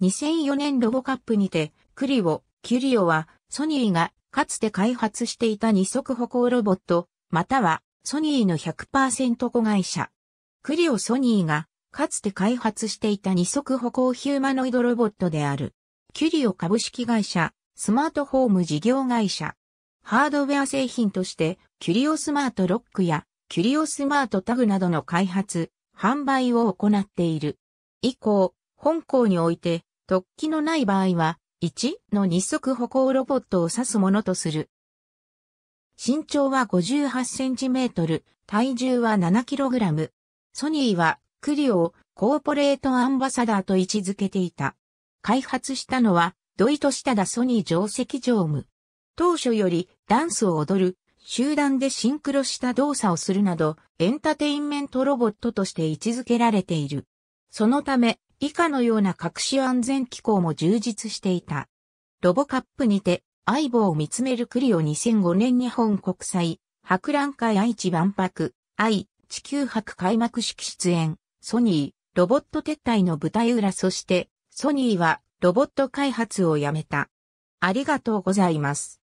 2004年ロボカップにて、クリオ、キュリオは、ソニーがかつて開発していた二足歩行ロボット、またはソニーの100%子会社。クリオソニーがかつて開発していた二足歩行ヒューマノイドロボットである。キュリオ株式会社、スマートホーム事業会社。ハードウェア製品として、キュリオスマートロックや、キュリオスマートタグなどの開発、販売を行っている。以降、本校において、突起のない場合は、1の二足歩行ロボットを指すものとする。身長は58センチメートル、体重は7キログラム。ソニーはクリオをコーポレートアンバサダーと位置づけていた。開発したのはドイトシタダソニー上席常務。当初よりダンスを踊る、集団でシンクロした動作をするなど、エンターテインメントロボットとして位置づけられている。そのため、以下のような隠し安全機構も充実していた。ロボカップにて、相棒を見つめるクリオ2005年日本国際、博覧会愛知万博、愛、地球博開幕式出演、ソニー、ロボット撤退の舞台裏そして、ソニーはロボット開発をやめた。ありがとうございます。